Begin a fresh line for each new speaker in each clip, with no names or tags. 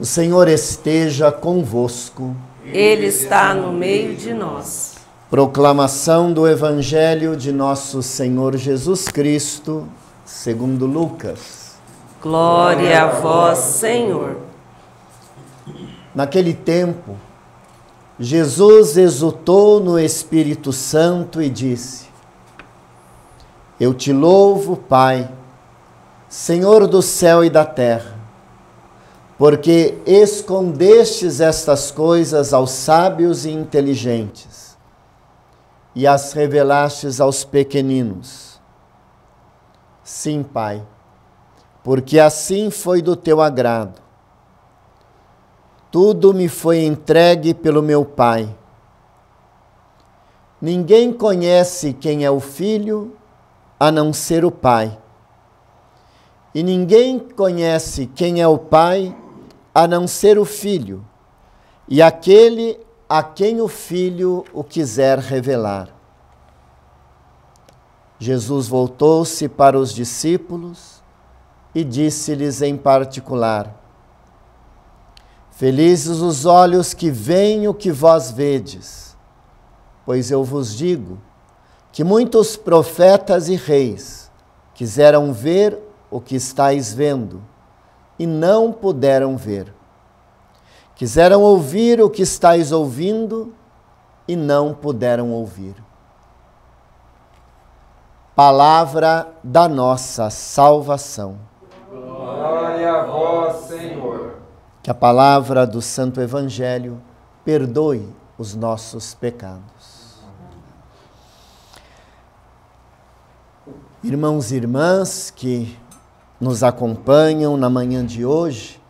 O Senhor esteja convosco. Ele está no meio de nós. Proclamação do Evangelho de nosso Senhor Jesus Cristo, segundo Lucas. Glória a vós, Senhor. Naquele tempo, Jesus exultou no Espírito Santo e disse: Eu te louvo, Pai, Senhor do céu e da terra porque escondestes estas coisas aos sábios e inteligentes e as revelastes aos pequeninos. Sim, Pai, porque assim foi do teu agrado. Tudo me foi entregue pelo meu Pai. Ninguém conhece quem é o Filho a não ser o Pai. E ninguém conhece quem é o Pai a não ser o filho, e aquele a quem o filho o quiser revelar. Jesus voltou-se para os discípulos e disse-lhes em particular: Felizes os olhos que veem o que vós vedes, pois eu vos digo que muitos profetas e reis quiseram ver o que estáis vendo e não puderam ver. Quiseram ouvir o que estáis ouvindo e não puderam ouvir. Palavra da nossa salvação. Glória a vós, Senhor. Que a palavra do Santo Evangelho perdoe os nossos pecados. Irmãos e irmãs que nos acompanham na manhã de hoje,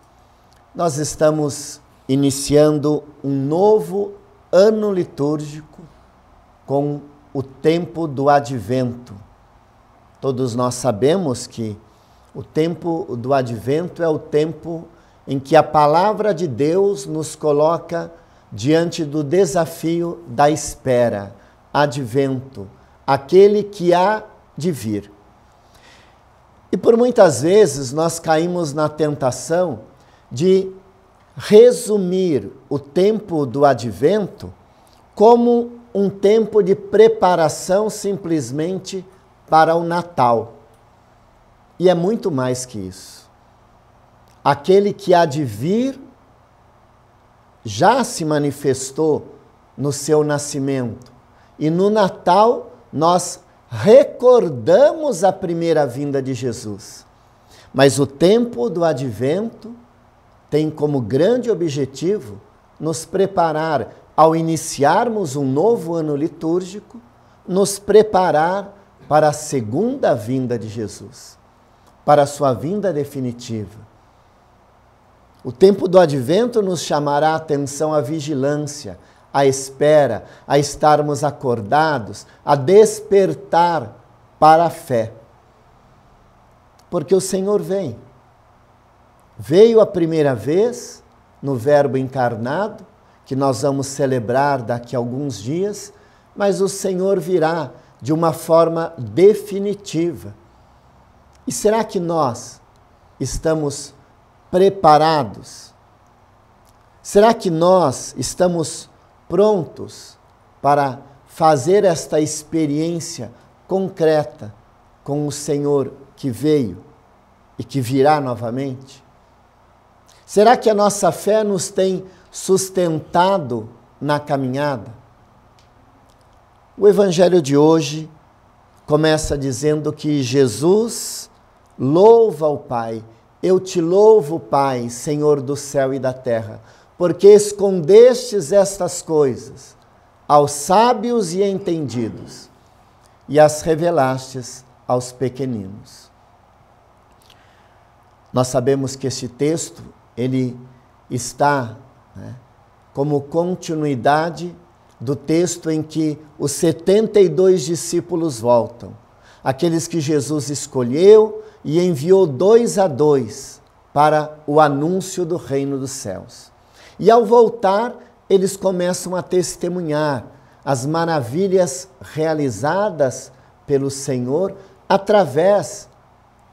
nós estamos iniciando um novo ano litúrgico com o tempo do advento. Todos nós sabemos que o tempo do advento é o tempo em que a palavra de Deus nos coloca diante do desafio da espera, advento, aquele que há de vir. E por muitas vezes nós caímos na tentação de resumir o tempo do advento como um tempo de preparação simplesmente para o Natal. E é muito mais que isso. Aquele que há de vir já se manifestou no seu nascimento. E no Natal nós recordamos a primeira vinda de Jesus. Mas o tempo do advento tem como grande objetivo nos preparar, ao iniciarmos um novo ano litúrgico, nos preparar para a segunda vinda de Jesus, para a sua vinda definitiva. O tempo do advento nos chamará a atenção à vigilância, à espera, a estarmos acordados, a despertar para a fé. Porque o Senhor vem. Veio a primeira vez no Verbo encarnado, que nós vamos celebrar daqui a alguns dias, mas o Senhor virá de uma forma definitiva. E será que nós estamos preparados? Será que nós estamos preparados? prontos para fazer esta experiência concreta com o Senhor que veio e que virá novamente? Será que a nossa fé nos tem sustentado na caminhada? O Evangelho de hoje começa dizendo que Jesus louva o Pai. Eu te louvo, Pai, Senhor do céu e da terra porque escondestes estas coisas aos sábios e entendidos e as revelastes aos pequeninos. Nós sabemos que este texto ele está né, como continuidade do texto em que os 72 discípulos voltam, aqueles que Jesus escolheu e enviou dois a dois para o anúncio do reino dos céus. E ao voltar, eles começam a testemunhar as maravilhas realizadas pelo Senhor através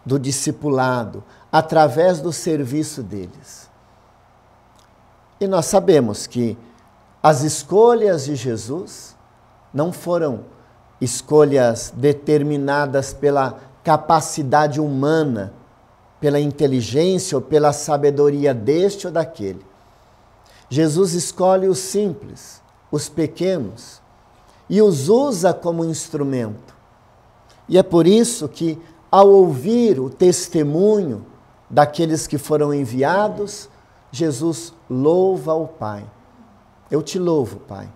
do discipulado, através do serviço deles. E nós sabemos que as escolhas de Jesus não foram escolhas determinadas pela capacidade humana, pela inteligência ou pela sabedoria deste ou daquele. Jesus escolhe os simples, os pequenos, e os usa como instrumento. E é por isso que, ao ouvir o testemunho daqueles que foram enviados, Jesus louva ao Pai. Eu te louvo, Pai,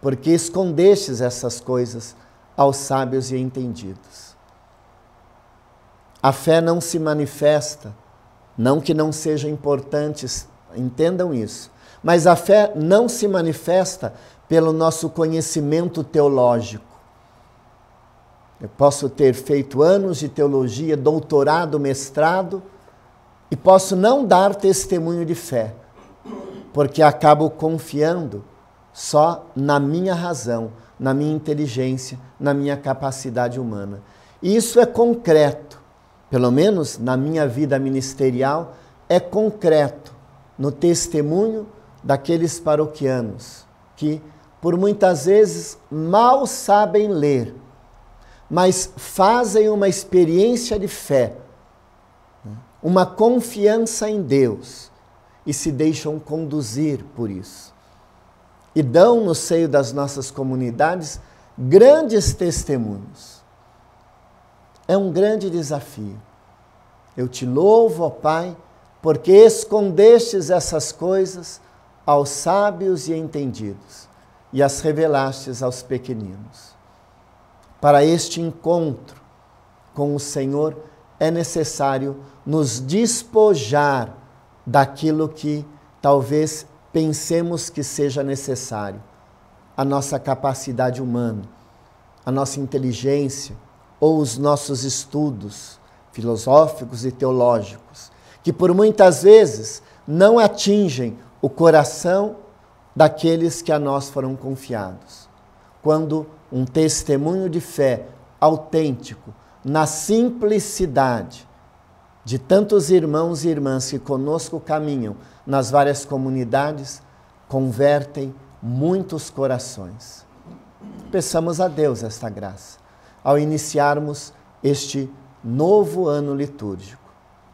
porque escondestes essas coisas aos sábios e entendidos. A fé não se manifesta, não que não seja importante, entendam isso, mas a fé não se manifesta pelo nosso conhecimento teológico. Eu posso ter feito anos de teologia, doutorado, mestrado, e posso não dar testemunho de fé, porque acabo confiando só na minha razão, na minha inteligência, na minha capacidade humana. E isso é concreto, pelo menos na minha vida ministerial, é concreto no testemunho daqueles paroquianos que, por muitas vezes, mal sabem ler, mas fazem uma experiência de fé, uma confiança em Deus e se deixam conduzir por isso. E dão no seio das nossas comunidades grandes testemunhos. É um grande desafio. Eu te louvo, ó Pai, porque escondestes essas coisas aos sábios e entendidos, e as revelastes aos pequeninos. Para este encontro com o Senhor é necessário nos despojar daquilo que talvez pensemos que seja necessário, a nossa capacidade humana, a nossa inteligência ou os nossos estudos filosóficos e teológicos, que por muitas vezes não atingem o coração daqueles que a nós foram confiados. Quando um testemunho de fé autêntico, na simplicidade de tantos irmãos e irmãs que conosco caminham nas várias comunidades, convertem muitos corações. Peçamos a Deus esta graça ao iniciarmos este novo ano litúrgico,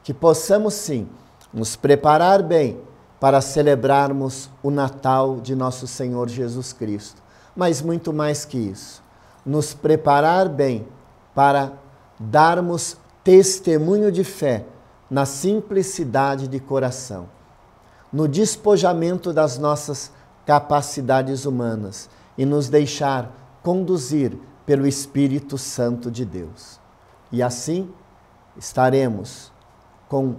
que possamos sim nos preparar bem para celebrarmos o Natal de nosso Senhor Jesus Cristo. Mas muito mais que isso, nos preparar bem para darmos testemunho de fé na simplicidade de coração, no despojamento das nossas capacidades humanas e nos deixar conduzir pelo Espírito Santo de Deus. E assim estaremos com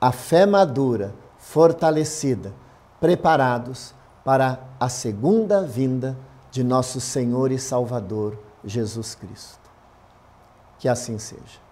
a fé madura fortalecida, preparados para a segunda vinda de nosso Senhor e Salvador Jesus Cristo. Que assim seja.